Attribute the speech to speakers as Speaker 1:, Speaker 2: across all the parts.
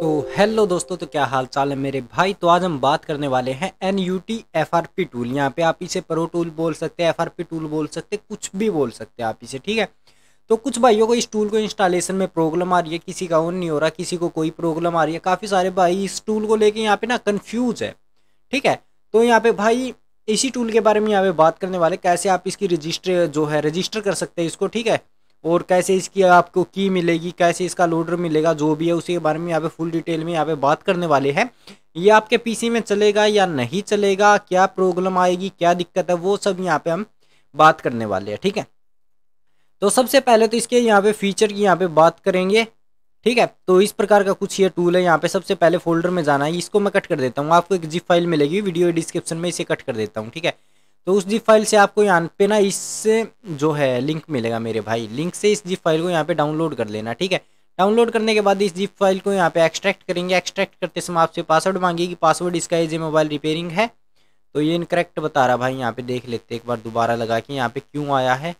Speaker 1: तो हेलो दोस्तों तो क्या हाल चाल है मेरे भाई तो आज हम बात करने वाले हैं N U T F R P tool यहाँ पे आप इसे प्रो टूल बोल सकते हैं एफ आर पी टूल बोल सकते हैं कुछ भी बोल सकते हैं आप इसे ठीक है तो कुछ भाइयों को इस टूल को इंस्टॉलेशन में प्रॉब्लम आ रही है किसी का ऑन नहीं हो रहा किसी को कोई प्रॉब्लम आ रही है काफ़ी सारे भाई इस टूल को लेके यहाँ पे ना कन्फ्यूज है ठीक है तो यहाँ पे भाई इसी टूल के बारे में यहाँ पे बात करने वाले कैसे आप इसकी रजिस्टर जो है रजिस्टर कर सकते हैं इसको ठीक है और कैसे इसकी आपको की मिलेगी कैसे इसका लोडर मिलेगा जो भी है उसी के बारे में यहाँ पे फुल डिटेल में यहाँ पे बात करने वाले हैं ये आपके पीसी में चलेगा या नहीं चलेगा क्या प्रॉब्लम आएगी क्या दिक्कत है वो सब यहाँ पे हम बात करने वाले हैं ठीक है तो सबसे पहले तो इसके यहाँ पे फीचर की यहाँ पे बात करेंगे ठीक है तो इस प्रकार का कुछ ये टूल है यहाँ पे सबसे पहले फोल्डर में जाना है इसको मैं कट कर देता हूँ आपको एक जिप फाइल मिलेगी वीडियो डिस्क्रिप्शन में इसे कट कर देता हूँ ठीक है तो उस जी फाइल से आपको यहाँ पे ना इससे जो है लिंक मिलेगा मेरे भाई लिंक से इस जी फाइल को यहाँ पे डाउनलोड कर लेना ठीक है डाउनलोड करने के बाद इस जी फाइल को यहाँ पे एक्सट्रैक्ट करेंगे एक्सट्रैक्ट करते समय आपसे पासवर्ड मांगेगी पासवर्ड इसका ये मोबाइल रिपेयरिंग है तो ये इनकरेक्ट बता रहा भाई यहाँ पे देख लेते एक बार दोबारा लगा के यहाँ पे क्यों आया है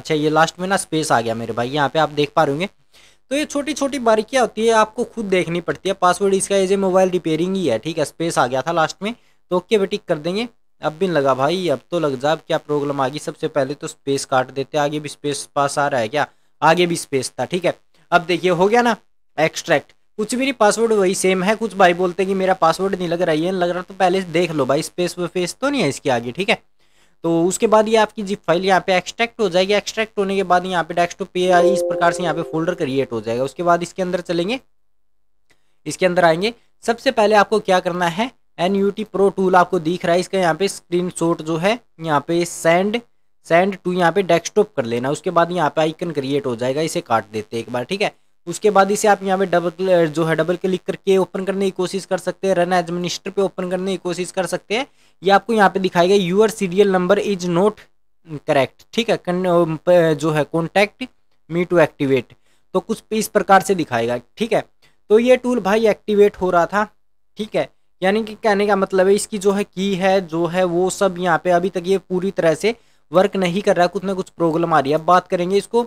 Speaker 1: अच्छा ये लास्ट में ना स्पेस आ गया मेरे भाई यहाँ पे आप देख पा रहे होंगे तो ये छोटी छोटी बारीकियाँ होती है आपको खुद देखनी पड़ती है पासवर्ड इसका एजे मोबाइल रिपेयरिंग ही है ठीक है स्पेस आ गया था लास्ट में तो ओके बेटिक कर देंगे अब भी लगा भाई अब तो लग जा क्या प्रॉब्लम आ गई सबसे पहले तो स्पेस काट देते आगे भी स्पेस पास आ रहा है क्या आगे भी स्पेस था ठीक है अब देखिए हो गया ना एक्सट्रैक्ट कुछ भी पासवर्ड वही सेम है कुछ भाई बोलते हैं कि मेरा पासवर्ड नहीं लग रहा है ये लग रहा तो पहले देख लो भाई स्पेस वेस तो नहीं है इसके आगे ठीक है तो उसके बाद ये आपकी जिप फाइल यहाँ पे एक्सट्रैक्ट हो जाएगी एक्सट्रैक्ट होने के बाद यहाँ पे डेस्कटॉप पे इस प्रकार से यहाँ पे फोल्डर क्रिएट हो जाएगा उसके बाद इसके अंदर चलेंगे इसके अंदर आएंगे सबसे पहले आपको क्या करना है N U T pro tool आपको दिख रहा है इसका यहाँ पे शॉट जो है यहाँ पे सेंड सेंड टू यहाँ पे डेस्कटॉप कर लेना उसके बाद यहाँ पे आइकन क्रिएट हो जाएगा इसे काट देते एक बार ठीक है उसके बाद इसे आप यहाँ पे डबल जो है डबल क्लिक करके ओपन करने की कोशिश कर सकते हैं रन एडमिनिस्टर पे ओपन करने की कोशिश कर सकते हैं ये आपको यहाँ पे दिखाएगा your serial number is not correct ठीक है कन, जो है कॉन्टैक्ट मी टू एक्टिवेट तो कुछ इस प्रकार से दिखाएगा ठीक है तो ये टूल भाई एक्टिवेट हो रहा था ठीक है यानी कि कहने का मतलब है इसकी जो है की है जो है वो सब यहाँ पे अभी तक ये पूरी तरह से वर्क नहीं कर रहा है कुछ ना कुछ प्रॉब्लम आ रही है अब बात करेंगे इसको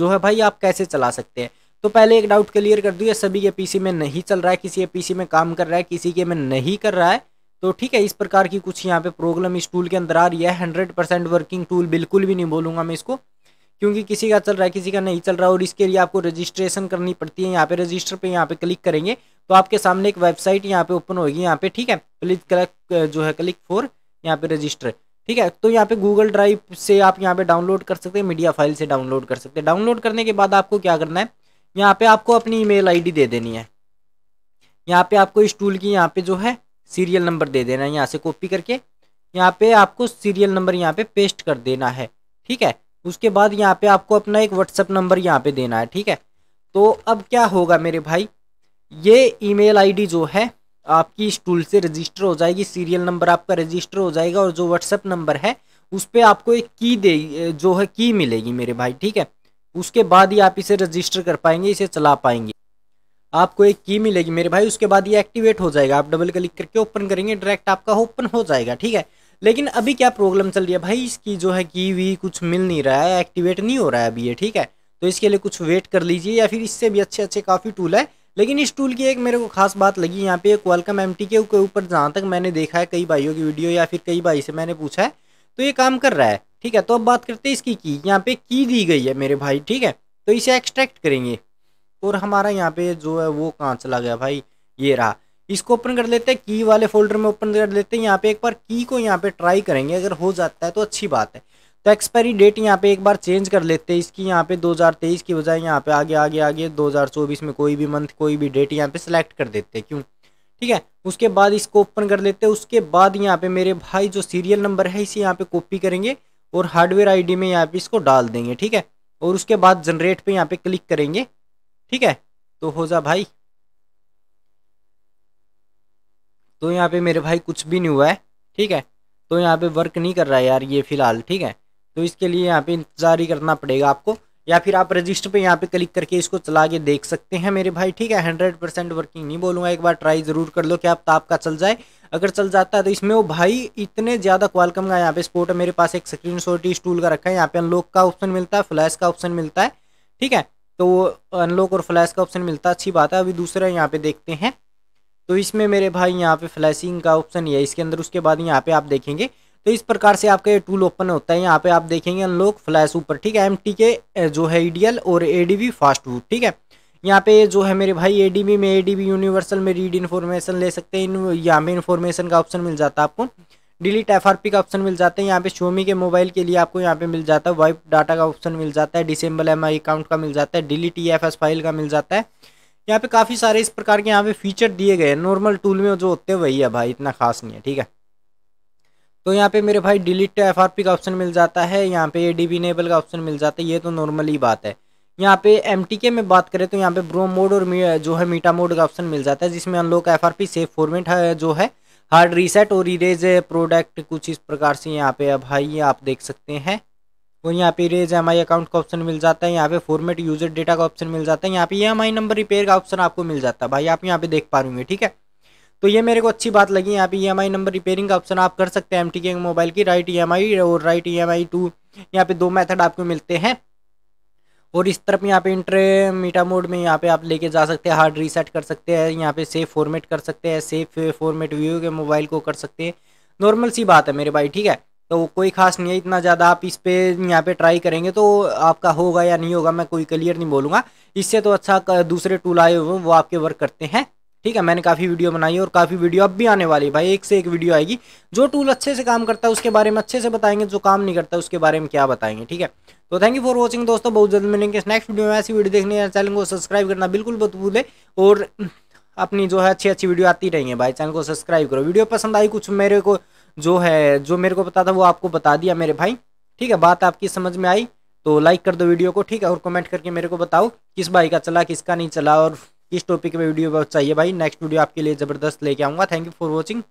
Speaker 1: जो है भाई आप कैसे चला सकते हैं तो पहले एक डाउट क्लियर कर दूँ ये सभी के पीसी में नहीं चल रहा है किसी पीसी में काम कर रहा है किसी के में नहीं कर रहा है तो ठीक है इस प्रकार की कुछ यहाँ पे प्रॉब्लम इस टूल के अंदर आ रही है हंड्रेड परसेंट वर्किंग टूल बिल्कुल भी नहीं बोलूँगा मैं इसको क्योंकि किसी का चल रहा है किसी का नहीं चल रहा है और इसके लिए आपको रजिस्ट्रेशन करनी पड़ती है यहाँ पे रजिस्टर पे यहाँ पे क्लिक करेंगे तो आपके सामने एक वेबसाइट यहाँ पे ओपन होगी यहाँ पे ठीक है प्लीज क्लिक जो है क्लिक फोर यहाँ पे रजिस्टर ठीक है तो यहाँ पे गूगल ड्राइव से आप यहाँ पे डाउनलोड कर सकते हैं मीडिया फाइल से डाउनलोड कर सकते हैं डाउनलोड करने के बाद आपको क्या करना है यहाँ पे आपको अपनी ईमेल आईडी दे देनी है यहाँ पे आपको इस टूल की यहाँ पे जो है सीरियल नंबर दे देना है यहाँ से कॉपी करके यहाँ पे आपको सीरियल नंबर यहाँ पे पेस्ट कर देना है ठीक है उसके बाद यहाँ पे आपको अपना एक व्हाट्सअप नंबर यहाँ पे देना है ठीक है तो अब क्या होगा मेरे भाई ये ईमेल आईडी जो है आपकी इस टूल से रजिस्टर हो जाएगी सीरियल नंबर आपका रजिस्टर हो जाएगा और जो व्हाट्सएप नंबर है उस पर आपको एक की दे जो है की मिलेगी मेरे भाई ठीक है उसके बाद ही आप इसे रजिस्टर कर पाएंगे इसे चला पाएंगे आपको एक की मिलेगी मेरे भाई उसके बाद ये एक्टिवेट हो जाएगा आप डबल क्लिक करके ओपन करेंगे डायरेक्ट आपका ओपन हो जाएगा ठीक है लेकिन अभी क्या प्रॉब्लम चल रही है भाई इसकी जो है की वी कुछ मिल नहीं रहा है एक्टिवेट नहीं हो रहा है अभी ये ठीक है तो इसके लिए कुछ वेट कर लीजिए या फिर इससे भी अच्छे अच्छे काफ़ी टूल है लेकिन इस टूल की एक मेरे को खास बात लगी यहाँ पे एक वेलकम एम के ऊपर जहाँ तक मैंने देखा है कई भाइयों की वीडियो या फिर कई भाई से मैंने पूछा है तो ये काम कर रहा है ठीक है तो अब बात करते हैं इसकी की यहाँ पे की दी गई है मेरे भाई ठीक है तो इसे एक्सट्रैक्ट करेंगे और हमारा यहाँ पे जो है वो कहाँ चला गया भाई ये रहा इसको ओपन कर लेते हैं की वाले फोल्डर में ओपन कर लेते हैं यहाँ पे एक बार की को यहाँ पे ट्राई करेंगे अगर हो जाता है तो अच्छी बात है तो एक्सपायरी डेट यहाँ पे एक बार चेंज कर लेते हैं इसकी यहाँ पे 2023 की बजाय यहाँ पे आगे आगे आगे 2024 में कोई भी मंथ कोई भी डेट यहाँ पे सिलेक्ट कर देते हैं क्यों ठीक है उसके बाद इसको ओपन कर लेते हैं उसके बाद यहाँ पे मेरे भाई जो सीरियल नंबर है इसे यहाँ पे कॉपी करेंगे और हार्डवेयर आई में यहाँ पे इसको डाल देंगे ठीक है और उसके बाद जनरेट पर यहाँ पे क्लिक करेंगे ठीक है तो हो जा भाई तो यहाँ पे मेरे भाई कुछ भी नहीं हुआ है ठीक है तो यहाँ पे वर्क नहीं कर रहा है यार ये फिलहाल ठीक है तो इसके लिए यहाँ पे इंतज़ार ही करना पड़ेगा आपको या फिर आप रजिस्टर पे यहाँ पे क्लिक करके इसको चला के देख सकते हैं मेरे भाई ठीक है हंड्रेड परसेंट वर्किंग नहीं बोलूँगा एक बार ट्राई ज़रूर कर लो कि आप ताप तो का चल जाए अगर चल जाता है तो इसमें वो भाई इतने ज़्यादा क्वालकम का यहाँ पे स्पोर्ट है मेरे पास एक स्क्रीन शॉट इस टूल का रखा है यहाँ पे अनलॉक का ऑप्शन मिलता है फ्लैश का ऑप्शन मिलता है ठीक है तो अनलॉक और फ्लैश का ऑप्शन मिलता है अच्छी बात है अभी दूसरा यहाँ पे देखते हैं तो इसमें मेरे भाई यहाँ पे फ्लैशिंग का ऑप्शन ही है इसके अंदर उसके बाद यहाँ पे आप देखेंगे तो इस प्रकार से आपका ये टूल ओपन होता है यहाँ पे आप देखेंगे अनलॉक फ्लैश ऊपर ठीक है एम के जो है ई e और ए फास्ट बूट ठीक है यहाँ पे जो है मेरे भाई ए में ए यूनिवर्सल में रीड इन्फॉर्मेशन ले सकते हैं यहाँ पे इन्फॉर्मेशन का ऑप्शन मिल जाता है आपको डिलीट एफ का ऑप्शन मिल जाता है यहाँ पे शोमी के मोबाइल के लिए आपको यहाँ पे मिल जाता है वाइप डाटा का ऑप्शन मिल जाता है डिसेंबल एम अकाउंट का मिल जाता है डिलीट ई फाइल का मिल जाता है यहाँ पे काफ़ी सारे इस प्रकार के यहाँ पे फीचर दिए गए हैं नॉर्मल टूल में जो होते हैं वही है भाई इतना खास नहीं है ठीक है तो यहाँ पे मेरे भाई डिलीट आर पी का ऑप्शन मिल जाता है यहाँ पे ए नेबल का ऑप्शन मिल जाता है ये तो नॉर्मल ही बात है यहाँ पे एम में बात करें तो यहाँ पे ब्रो मोड और जो है मीटा मोड का ऑप्शन मिल जाता है जिसमें unlock F R safe format जो है हार्ड रीसेट और इरेज प्रोडक्ट कुछ इस प्रकार से यहाँ पे भाई आप देख सकते हैं और तो यहाँ पे इरेज एम अकाउंट का ऑप्शन मिल जाता है यहाँ पे फॉर्मेट यूजर डेटा का ऑप्शन मिल जाता है यहाँ पे ई नंबर रिपेयर का ऑप्शन आपको मिल जाता है भाई आप यहाँ पे देख पा रहे ठीक है तो ये मेरे को अच्छी बात लगी यहाँ पे E M I number repairing का ऑप्शन आप कर सकते हैं एम टी मोबाइल की राइट ई एम आई और write E M I two यहाँ पे दो मेथड आपको मिलते हैं और इस तरफ यहाँ पे इंटर मीटा मोड में यहाँ पे आप लेके जा सकते हैं हार्ड रीसेट कर सकते हैं यहाँ पे सेफ फॉर्मेट कर सकते हैं सेफ फॉर्मेट व्यू के मोबाइल को कर सकते हैं नॉर्मल सी बात है मेरे भाई ठीक है तो कोई खास नहीं है इतना ज़्यादा आप इस पर यहाँ पे ट्राई करेंगे तो आपका होगा या नहीं होगा मैं कोई क्लियर नहीं बोलूँगा इससे तो अच्छा दूसरे टूल आए हुए वो आपके वर्क करते हैं ठीक है मैंने काफ़ी वीडियो बनाई और काफ़ी वीडियो अब भी आने वाली है भाई एक से एक वीडियो आएगी जो टूल अच्छे से काम करता है उसके बारे में अच्छे से बताएंगे जो काम नहीं करता उसके बारे में क्या बताएंगे ठीक है तो थैंक यू फॉर वॉचिंग दोस्तों बहुत जल्द मिलेंगे इस नेक्स्ट वीडियो में ऐसी वीडियो देखने चैनल को सब्सक्राइब करना बिल्कुल मत है और अपनी जो है अच्छी अच्छी वीडियो आती रहेंगे भाई चैनल को सब्सक्राइब करो वीडियो पसंद आई कुछ मेरे को जो है जो मेरे को पता था वो आपको बता दिया मेरे भाई ठीक है बात आपकी समझ में आई तो लाइक कर दो वीडियो को ठीक है और कमेंट करके मेरे को बताओ किस भाई का चला किसका नहीं चला और इस टॉपिक पे वीडियो बहुत चाहिए भाई नेक्स्ट वीडियो आपके लिए ज़बरदस्त लेके आऊँगा थैंक यू फॉर वॉचिंग